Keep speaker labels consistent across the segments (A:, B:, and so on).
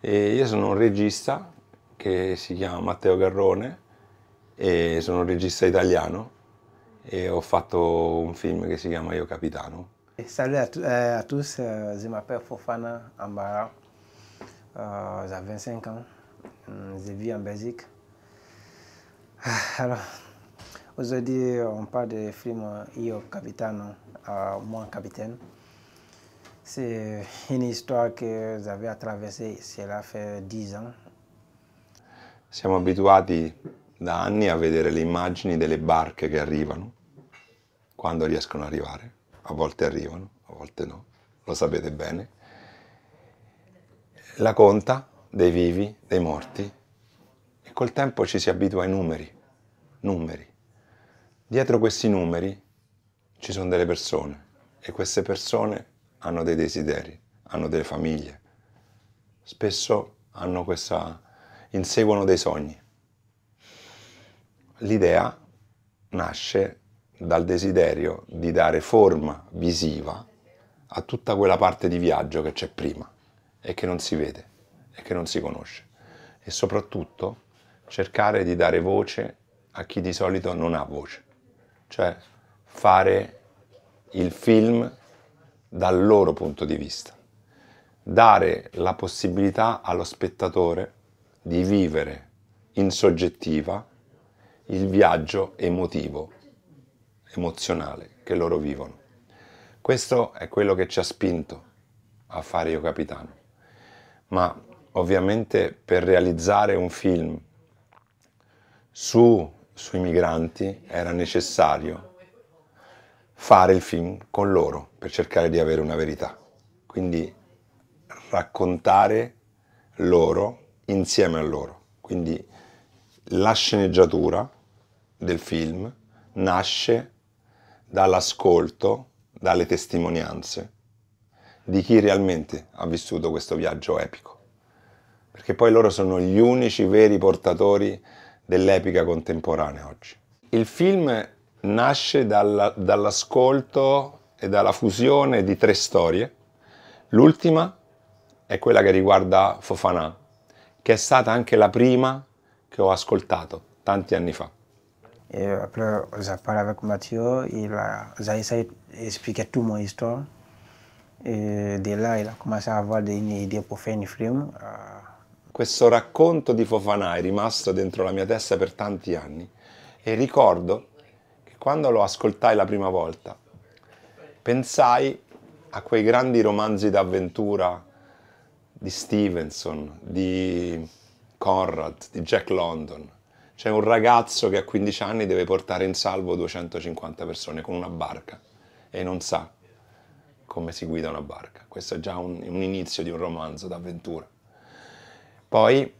A: E io sono un regista che si chiama Matteo Garrone e sono un regista italiano e ho fatto un film che si chiama Io Capitano.
B: Salut à, tous, à eh, tous eh, je m'appelle Fofana Ambara, euh, j'ai 25 ans, je vis en Belgique. Eh, Alors, aujourd'hui, on parle du film Io Capitano, euh, moi capitaine. C'est une histoire que j'avais attraversée, cela fait dix ans.
A: Siamo abituati da anni a vedere le immagini delle barche che arrivano, quando riescono ad arrivare. A volte arrivano, a volte no, lo sapete bene. La conta dei vivi, dei morti, e col tempo ci si abitua ai numeri, numeri. Dietro questi numeri ci sono delle persone e queste persone hanno dei desideri, hanno delle famiglie, spesso hanno questa, inseguono dei sogni. L'idea nasce dal desiderio di dare forma visiva a tutta quella parte di viaggio che c'è prima e che non si vede e che non si conosce e soprattutto cercare di dare voce a chi di solito non ha voce, cioè fare il film dal loro punto di vista. Dare la possibilità allo spettatore di vivere in soggettiva il viaggio emotivo, emozionale che loro vivono. Questo è quello che ci ha spinto a fare Io Capitano. Ma ovviamente per realizzare un film su, sui migranti era necessario fare il film con loro per cercare di avere una verità. Quindi raccontare loro insieme a loro. Quindi la sceneggiatura del film nasce dall'ascolto, dalle testimonianze di chi realmente ha vissuto questo viaggio epico. Perché poi loro sono gli unici veri portatori dell'epica contemporanea oggi. Il film nasce dalla, dall'ascolto e dalla fusione di tre storie. L'ultima è quella che riguarda Fofana, che è stata anche la prima che ho ascoltato tanti anni fa.
B: Et après, j'ai parlé avec Mathieu, ho a, j'ai essayé d'expliquer toute mon histoire. Et de là, il a commencé à avoir des idées pour un film. Eh.
A: Questo racconto di Fofana è rimasto dentro la mia testa per tanti anni e ricordo quando lo ascoltai la prima volta, pensai a quei grandi romanzi d'avventura di Stevenson, di Conrad, di Jack London. C'è un ragazzo che a 15 anni deve portare in salvo 250 persone con una barca e non sa come si guida una barca. Questo è già un, un inizio di un romanzo d'avventura. Poi,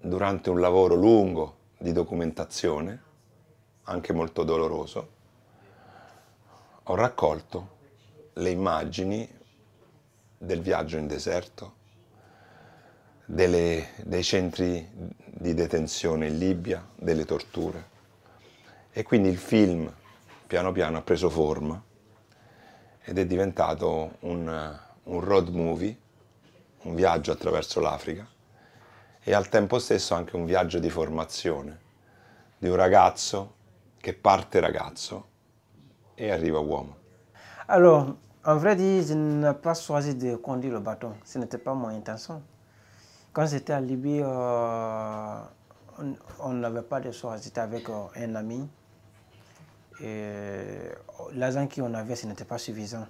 A: durante un lavoro lungo di documentazione, anche molto doloroso, ho raccolto le immagini del viaggio in deserto, delle, dei centri di detenzione in Libia, delle torture. E quindi il film piano piano ha preso forma ed è diventato un, un road movie, un viaggio attraverso l'Africa e al tempo stesso anche un viaggio di formazione di un ragazzo che parte ragazzo et arrive uomo.
B: Alors, en vrai dire, je n'ai pas choisi de conduire le bâton. Ce n'était pas mon intention. Quand j'étais à Libye, euh, on n'avait pas de choix. J'étais avec euh, un ami. Euh, l'argent qu'on avait, ce n'était pas suffisant.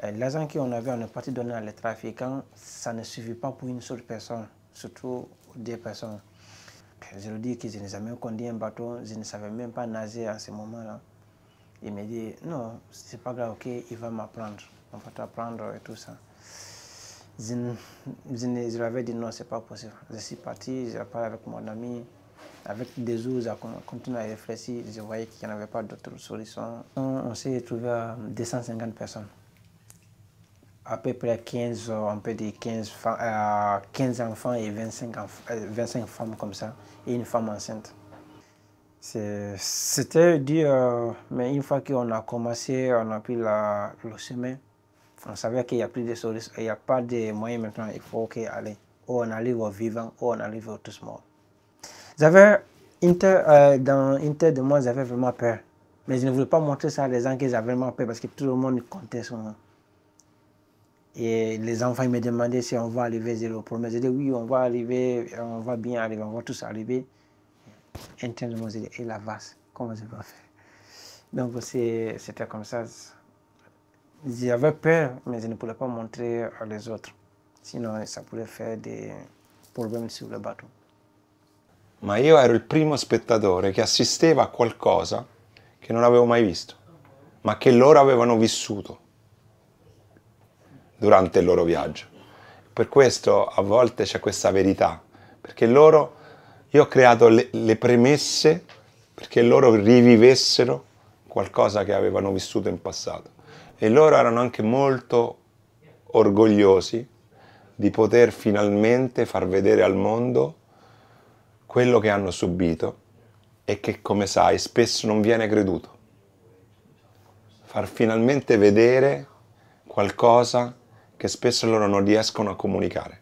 B: L'argent qu'on avait, on est parti donner à les trafiquants, ça ne suffit pas pour une seule personne, surtout deux personnes. Je lui dis que je n'ai jamais même un bateau, je ne savais même pas nager à ce moment-là. Il me dit, non, c'est pas grave, ok, il va m'apprendre, on va t'apprendre et tout ça. Je, lui avais dit, non, c'est pas possible. Je suis parti, j'ai parlé avec mon ami, avec des ours, on continue à réfléchir, je voyais qu'il n'y avait pas d'autres solutions. On s'est trouvé à 250 personnes à peu près 15, 15, 15 enfants et 25, 25 euh, femmes comme ça, et une femme enceinte. C'était dur, euh, mais une fois qu'on a commencé, on a pris la, le chemin, on savait qu'il n'y a plus de souris il n'y a pas de moyens maintenant, il faut aller. Ou on arrive au vivant, ou on arrive aux tous morts. J'avais, euh, dans une de moi, j'avais vraiment peur. Mais je ne voulais pas montrer ça à des gens qu'ils avaient vraiment peur parce que tout le monde comptait sur moi. Et les enfants me demandaient si on va arriver zéro moi J'ai disais oui, on va arriver, on va bien arriver, on va tous arriver. j'ai dit, et la vase, comment je vais faire Donc c'était comme ça. J'avais peur, mais je ne pouvais pas montrer à les autres. Sinon, ça pouvait faire des problèmes sur le bateau.
A: Ma io ero il primo spettatore che assisteva a qualcosa che non avevo mai visto, ma che loro avevano vissuto. durante il loro viaggio. Per questo a volte c'è questa verità, perché loro, io ho creato le, le premesse perché loro rivivessero qualcosa che avevano vissuto in passato. E loro erano anche molto orgogliosi di poter finalmente far vedere al mondo quello che hanno subito e che, come sai, spesso non viene creduto. Far finalmente vedere qualcosa che spesso loro non riescono a comunicare.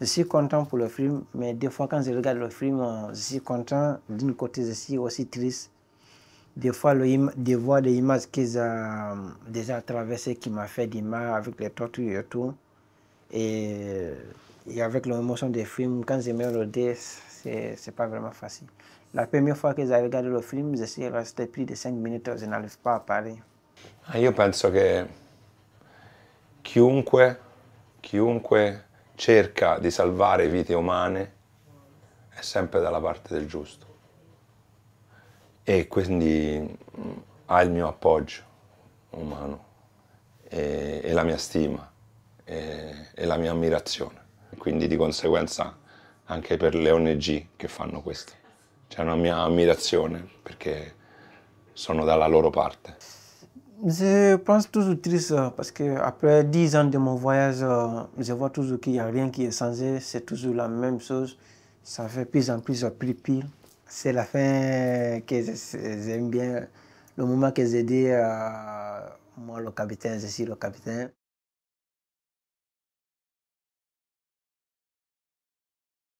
B: Je suis content pour le film, mais des fois quand je regarde le film, je suis content. D'un côté, je suis aussi triste. Des fois, le, de voir des images qu'ils ont euh, déjà traversées, qui m'a fait du mal avec les tortues et tout. Et, avec l'émotion des films, quand je me ce c'est pas vraiment facile. La première fois que j'ai regardé le film, je suis resté plus de 5 minutes, je n'arrive pas à parler.
A: Je ah, pense que chiunque, chiunque cerca di salvare vite umane è sempre dalla parte del giusto. E quindi mm, ha il mio appoggio umano e, e la mia stima e, e la mia ammirazione. Quindi di conseguenza anche per le ONG che fanno questo. C'è una mia ammirazione perché sono dalla loro parte.
B: Je pense toujours triste euh, parce que après dix ans de mon voyage, euh, je vois toujours qu'il n'y a rien qui est changé. C'est toujours la même chose. Ça fait plus en plus euh, plus pire. C'est la fin que j'aime bien. Le moment que j'ai dit, moi le capitaine, je suis le capitaine.